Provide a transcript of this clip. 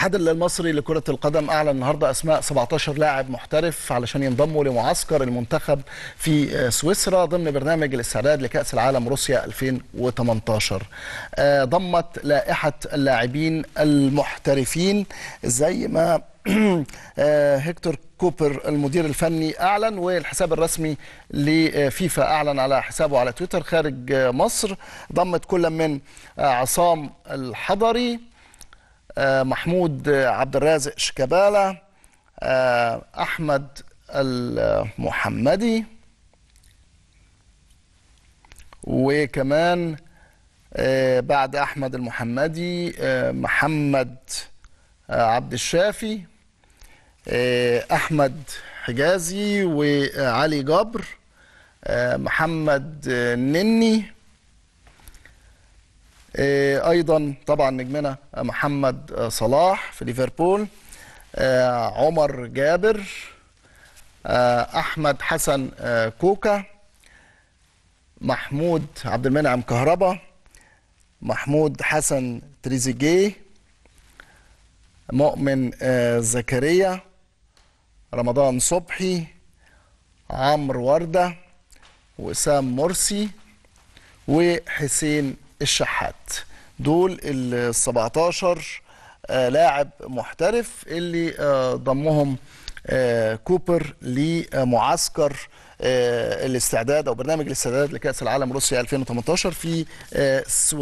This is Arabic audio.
الاتحاد المصري لكرة القدم أعلن النهاردة أسماء 17 لاعب محترف علشان ينضموا لمعسكر المنتخب في سويسرا ضمن برنامج الاستعداد لكأس العالم روسيا 2018 آه، ضمت لائحة اللاعبين المحترفين زي ما هكتور آه، كوبر المدير الفني اعلن والحساب الرسمي لفيفا اعلن على حسابه على تويتر خارج مصر ضمت كل من عصام الحضري آه، محمود عبد الرازق شيكابالا آه، احمد المحمدي وكمان آه، بعد احمد المحمدي محمد عبد الشافي احمد حجازي وعلي جبر محمد نني آه، ايضا طبعا نجمنا محمد آه، صلاح في ليفربول آه، عمر جابر احمد حسن كوكا محمود عبد المنعم كهربا محمود حسن تريزيجيه مؤمن زكريا رمضان صبحي عمرو ورده وسام مرسي وحسين الشحات دول ال 17 آه، لاعب محترف اللي آه، ضمهم آه، كوبر لمعسكر الاستعداد او برنامج الاستعداد لكاس العالم روسيا 2018 في السويد